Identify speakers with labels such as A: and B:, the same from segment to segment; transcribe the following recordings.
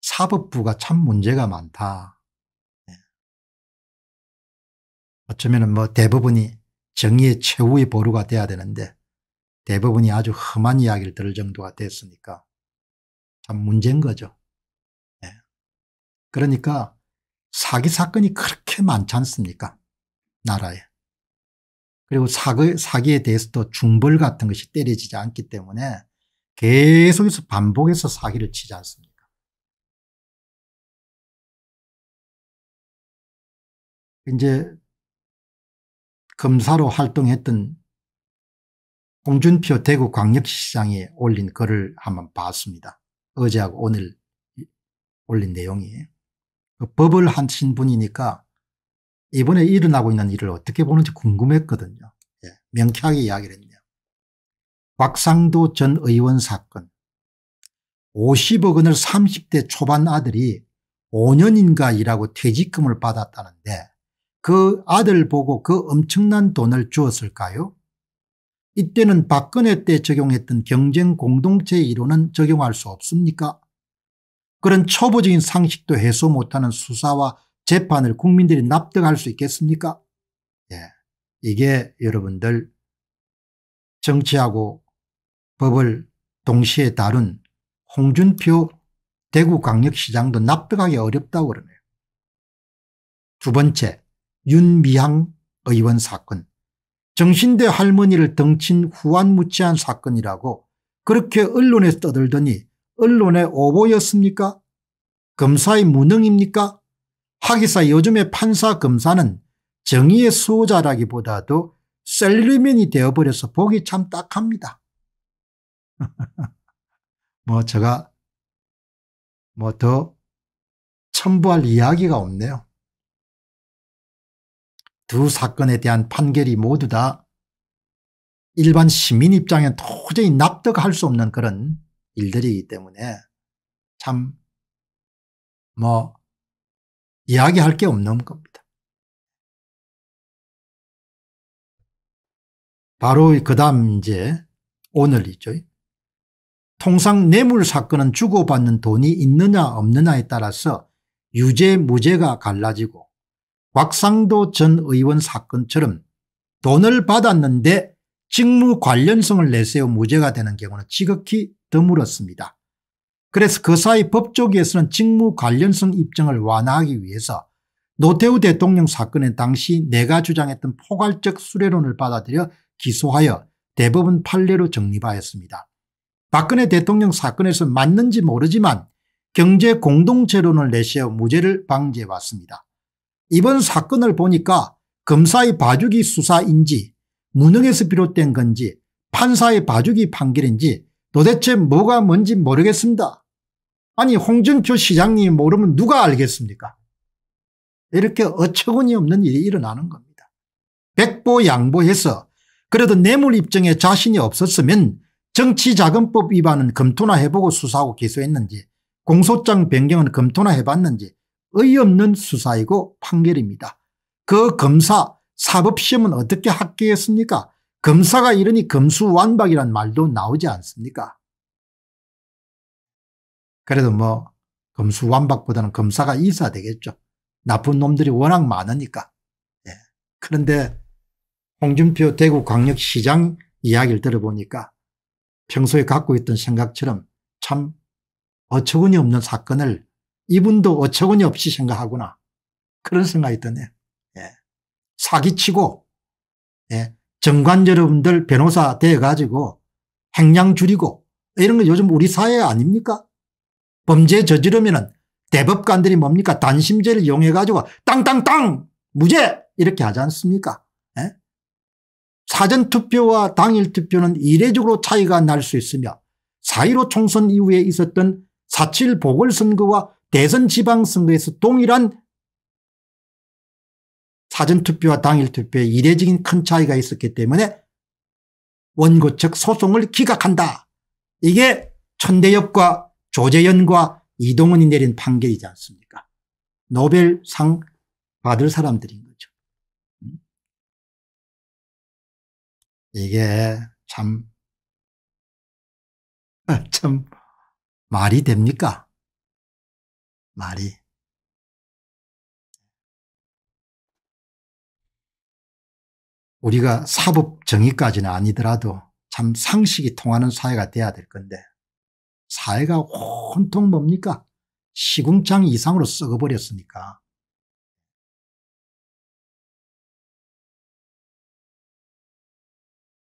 A: 사법부가 참 문제가 많다. 네. 어쩌면 뭐 대부분이 정의의 최후의 보루가 돼야 되는데 대부분이 아주 험한 이야기를 들을 정도가 됐으니까 참 문제인 거죠. 네. 그러니까 사기 사건이 그렇게 많지 않습니까? 나라에. 그리고 사기, 사기에 대해서도 중벌 같은 것이 때려지지 않기 때문에 계속해서 반복해서 사기를 치지 않습니까? 이제 검사로 활동했던 홍준표 대구 광역시장에 올린 글을 한번 봤습니다. 어제하고 오늘 올린 내용이에요. 그 법을 하신 분이니까 이번에 일어나고 있는 일을 어떻게 보는지 궁금했거든요. 예, 명쾌하게 이야기를 했네요. 곽상도 전 의원 사건 50억 원을 30대 초반 아들이 5년인가 일하고 퇴직금을 받았다는데 그 아들 보고 그 엄청난 돈을 주었을까요? 이때는 박근혜 때 적용했던 경쟁 공동체 이론은 적용할 수 없습니까? 그런 초보적인 상식도 해소 못하는 수사와 재판을 국민들이 납득할 수 있겠습니까? 예. 이게 여러분들 정치하고 법을 동시에 다룬 홍준표 대구광역시장도 납득하기 어렵다고 그러네요. 두 번째, 윤미향 의원 사건 정신대 할머니를 등친 후안무치한 사건이라고 그렇게 언론에 떠들더니 언론의 오보였습니까? 검사의 무능입니까? 하기사 요즘의 판사 검사는 정의의 수호자라기보다도 셀리맨이 되어버려서 보기 참 딱합니다. 뭐 제가 뭐 더 첨부할 이야기가 없네요. 두 사건에 대한 판결이 모두 다 일반 시민 입장에 도저히 납득할 수 없는 그런 일들이기 때문에 참 뭐 이야기할 게 없는
B: 겁니다. 바로
A: 그 다음 이제 오늘이죠. 통상 뇌물 사건은 주고받는 돈이 있느냐 없느냐에 따라서 유죄 무죄가 갈라지고 곽상도 전 의원 사건처럼 돈을 받았는데 직무 관련성을 내세워 무죄가 되는 경우는 지극히 드물었습니다. 그래서 그 사이 법조계에서는 직무 관련성 입증을 완화하기 위해서 노태우 대통령 사건의 당시 내가 주장했던 포괄적 수례론을 받아들여 기소하여 대법원 판례로 정립하였습니다. 박근혜 대통령 사건에서 맞는지 모르지만 경제 공동체론을 내세워 무죄를 방지해왔습니다. 이번 사건을 보니까 검사의 봐주기 수사인지 무능에서 비롯된 건지 판사의 봐주기 판결인지 도대체 뭐가 뭔지 모르겠습니다. 아니 홍준표 시장님 이 모르면 누가 알겠습니까? 이렇게 어처구니 없는 일이 일어나는 겁니다. 백보 양보해서 그래도 뇌물 입증에 자신이 없었으면 정치자금법 위반은 검토나 해보고 수사하고 기소했는지 공소장 변경은 검토나 해봤는지 의없는 수사이고 판결입니다. 그 검사 사법시험은 어떻게 합격했습니까? 검사가 이러니 검수완박이란 말도 나오지 않습니까? 그래도 뭐 검수완박보다는 검사가 이사 되겠죠. 나쁜 놈들이 워낙 많으니까. 예. 그런데 홍준표 대구광역시장 이야기를 들어보니까 평소에 갖고 있던 생각처럼 참 어처구니없는 사건을 이분도 어처구니 없이 생각하구나. 그런 생각이 드네요. 예. 사기치고, 예. 정관 여러분들 변호사 돼가지고 행량 줄이고 이런 거 요즘 우리 사회 아닙니까? 범죄 저지르면은 대법관들이 뭡니까? 단심제를 이용해가지고 땅땅땅! 무죄! 이렇게 하지 않습니까? 예? 사전투표와 당일투표는 이례적으로 차이가 날 수 있으며 4.15 총선 이후에 있었던 4.7 보궐선거와 대선 지방선거에서 동일한 사전투표와 당일투표에 이례적인 큰 차이가 있었기 때문에 원고 측 소송을 기각한다. 이게 천대엽과 조재현과 이동훈이 내린 판결이지 않습니까 노벨상 받을 사람들인 거죠. 음?
B: 이게 참, 참 말이 됩니까? 말이.
A: 우리가 사법 정의까지는 아니더라도 참 상식이 통하는 사회가 돼야 될 건데 사회가 온통 뭡니까? 시궁창 이상으로 썩어버렸으니까.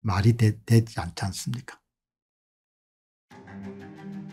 A: 말이 되, 지 않지 않습니까?